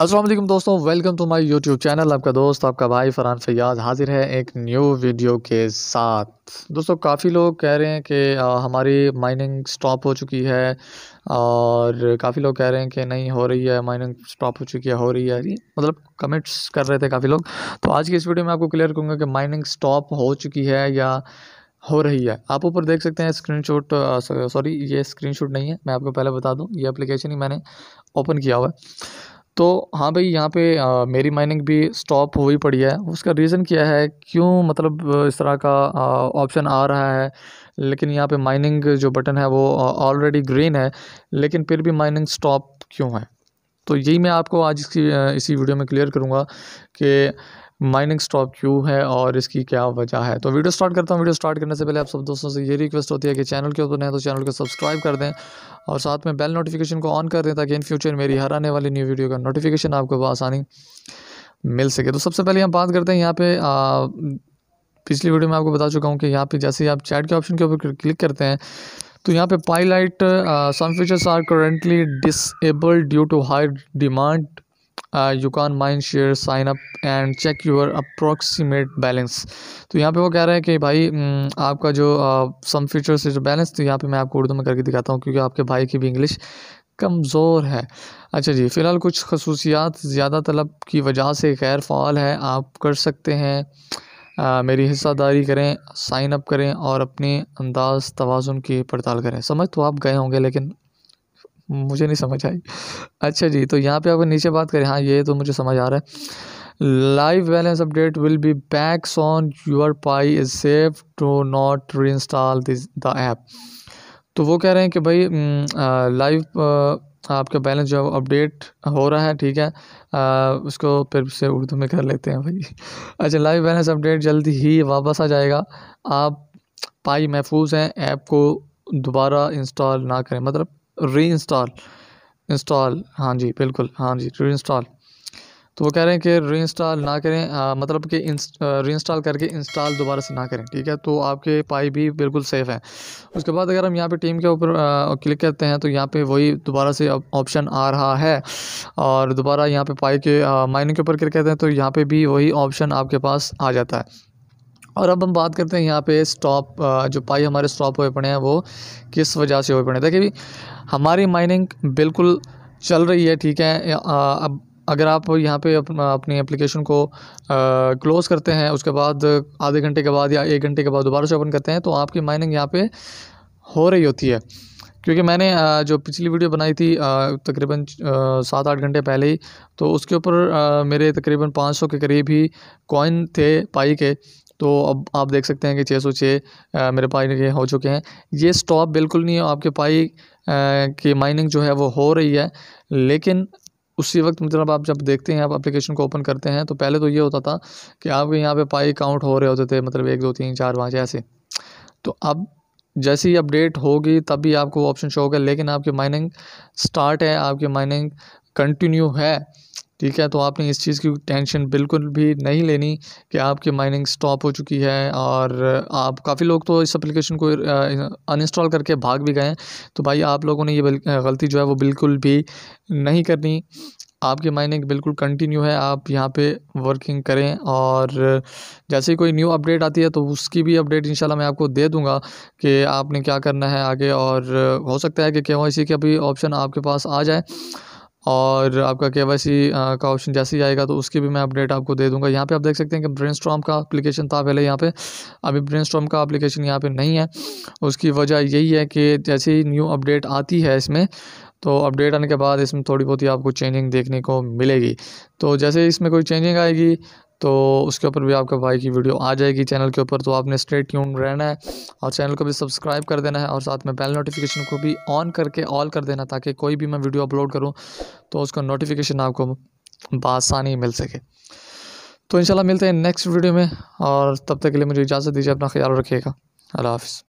असलम दोस्तों welcome to my YouTube channel आपका दोस्त आपका भाई फरहान फयाज हाजिर है एक न्यू वीडियो के साथ दोस्तों काफ़ी लोग कह रहे हैं कि हमारी माइनिंग स्टॉप हो चुकी है और काफ़ी लोग कह रहे हैं कि नहीं हो रही है माइनिंग स्टॉप हो चुकी है हो रही है मतलब कमेंट्स कर रहे थे काफ़ी लोग तो आज की इस वीडियो में आपको क्लियर करूँगा कि माइनिंग स्टॉप हो चुकी है या हो रही है आप ऊपर देख सकते हैं स्क्रीनशॉट सॉरी ये स्क्रीनशॉट नहीं है मैं आपको पहले बता दूं ये एप्लीकेशन ही मैंने ओपन किया हुआ है तो हाँ भाई यहाँ पे आ, मेरी माइनिंग भी स्टॉप हुई पड़ी है उसका रीज़न क्या है क्यों मतलब इस तरह का ऑप्शन आ रहा है लेकिन यहाँ पे माइनिंग जो बटन है वो ऑलरेडी ग्रीन है लेकिन फिर भी माइनिंग स्टॉप क्यों है तो यही मैं आपको आज इसकी इसी वीडियो में क्लियर करूँगा कि माइनिंग स्टॉप क्यों है और इसकी क्या वजह है तो वीडियो स्टार्ट करता हूँ वीडियो स्टार्ट करने से पहले आप सब दोस्तों से ये रिक्वेस्ट होती है कि चैनल के ऊपर नहीं तो चैनल को सब्सक्राइब कर दें और साथ में बेल नोटिफिकेशन को ऑन कर दें ताकि इन फ्यूचर मेरी हर आने वाली न्यू वीडियो का नोटिफिकेशन आपको आसानी मिल सके तो सबसे पहले हम बात करते हैं यहाँ पे पिछली वीडियो में आपको बता चुका हूँ कि यहाँ पे जैसे ही आप चैट के ऑप्शन के ऊपर क्लिक करते हैं तो यहाँ पे Pi Lite some features are currently disabled due to high demand you can mine share sign up and check check approximate balance तो यहाँ पे वो कह रहे हैं कि भाई आपका जो सम uh, फीचर से जो बैलेंस तो यहाँ पे मैं आपको उर्दू में करके दिखाता हूँ क्योंकि आपके भाई की भी इंग्लिश कमज़ोर है अच्छा जी फ़िलहाल कुछ खसूसियात ज़्यादा तलब की वजह से गैर फ़ाल है आप कर सकते हैं आ, uh, मेरी हिस्सादारी करें साइन अप करें और अपने अंदाज तोज़ुन की पड़ताल करें समझ तो आप गए होंगे लेकिन मुझे नहीं समझ आई अच्छा जी तो यहाँ पे अगर नीचे बात करें हाँ ये तो मुझे समझ आ रहा है live balance update will be backs on your Pi is safe to not reinstall the app तो वो कह रहे हैं कि भाई लाइव आपका बैलेंस जो अपडेट हो रहा है ठीक है आ, उसको फिर से उर्दू में कर लेते हैं भाई अच्छा लाइव बैलेंस अपडेट जल्दी ही वापस आ जाएगा आप पाई महफूज हैं ऐप को दोबारा इंस्टॉल ना करें मतलब री इंस्टॉल इंस्टॉल हाँ जी बिल्कुल हाँ जी री इंस्टॉल तो वो कह रहे हैं कि री इंस्टॉल ना करें आ, मतलब कि री इंस्टॉल करके इंस्टॉल दोबारा से ना करें ठीक है तो आपके पाई भी बिल्कुल सेफ़ है उसके बाद अगर हम यहाँ पे टीम के ऊपर क्लिक करते हैं तो यहाँ पे वही दोबारा से ऑप्शन आ रहा है और दोबारा यहाँ पे पाई के माइनिंग के ऊपर क्लिक करते हैं तो यहाँ पर भी वही ऑप्शन आपके पास आ जाता है और अब हम बात करते हैं यहाँ पे स्टॉप जो पाई हमारे स्टॉप हुए पड़े हैं वो किस वजह से हुए पड़े हैं देखिए हमारी माइनिंग बिल्कुल चल रही है ठीक है अब अगर आप यहाँ पे अपनी एप्लीकेशन को क्लोज़ करते हैं उसके बाद आधे घंटे के बाद या एक घंटे के बाद दोबारा से ओपन करते हैं तो आपकी माइनिंग यहाँ पर हो रही होती है क्योंकि मैंने जो पिछली वीडियो बनाई थी तकरीबन सात आठ घंटे पहले ही तो उसके ऊपर मेरे तकरीबन 500 के करीब ही कॉइन थे पाई के तो अब आप देख सकते हैं कि छः सौ छः मेरे पाई के हो चुके हैं ये स्टॉप बिल्कुल नहीं है आपके पाई की माइनिंग जो है वो हो रही है लेकिन उसी वक्त मतलब आप जब देखते हैं आप एप्लीकेशन को ओपन करते हैं तो पहले तो ये होता था कि आपके यहाँ पे पाई काउंट हो रहे होते थे मतलब एक दो तीन चार पाँच ऐसे तो अब जैसे ही अपडेट होगी तभी आपको ऑप्शन शो होगा लेकिन आपकी माइनिंग स्टार्ट है आपकी माइनिंग कंटिन्यू है ठीक है तो आपने इस चीज़ की टेंशन बिल्कुल भी नहीं लेनी कि आपकी माइनिंग स्टॉप हो चुकी है और आप काफ़ी लोग तो इस एप्लीकेशन को अनइंस्टॉल करके भाग भी गए हैं तो भाई आप लोगों ने ये गलती जो है वो बिल्कुल भी नहीं करनी आपकी माइनिंग बिल्कुल कंटिन्यू है आप यहाँ पे वर्किंग करें और जैसे ही कोई न्यू अपडेट आती है तो उसकी भी अपडेट इंशाल्लाह मैं आपको दे दूंगा कि आपने क्या करना है आगे और हो सकता है कि के वाई के भी ऑप्शन आपके पास आ जाए और आपका के वाई सी का ऑप्शन जैसे ही आएगा तो उसकी भी मैं अपडेट आपको दे दूंगा यहाँ पे आप देख सकते हैं कि ब्रेन का एप्लीकेशन था पहले यहाँ पे अभी ब्रेन का एप्लीकेशन यहाँ पे नहीं है उसकी वजह यही है कि जैसे ही न्यू अपडेट आती है इसमें तो अपडेट आने के बाद इसमें थोड़ी बहुत ही आपको चेंजिंग देखने को मिलेगी तो जैसे इसमें कोई चेंजिंग आएगी तो उसके ऊपर भी आपका भाई की वीडियो आ जाएगी चैनल के ऊपर तो आपने स्ट्रेट ट्यून रहना है और चैनल को भी सब्सक्राइब कर देना है और साथ में बेल नोटिफिकेशन को भी ऑन करके ऑल कर देना ताकि कोई भी मैं वीडियो अपलोड करूँ तो उसका नोटिफिकेशन आपको बसानी मिल सके तो इंशाल्लाह मिलते हैं नेक्स्ट वीडियो में और तब तक के लिए मुझे इजाज़त दीजिए अपना ख्याल रखिएगा अल्लाह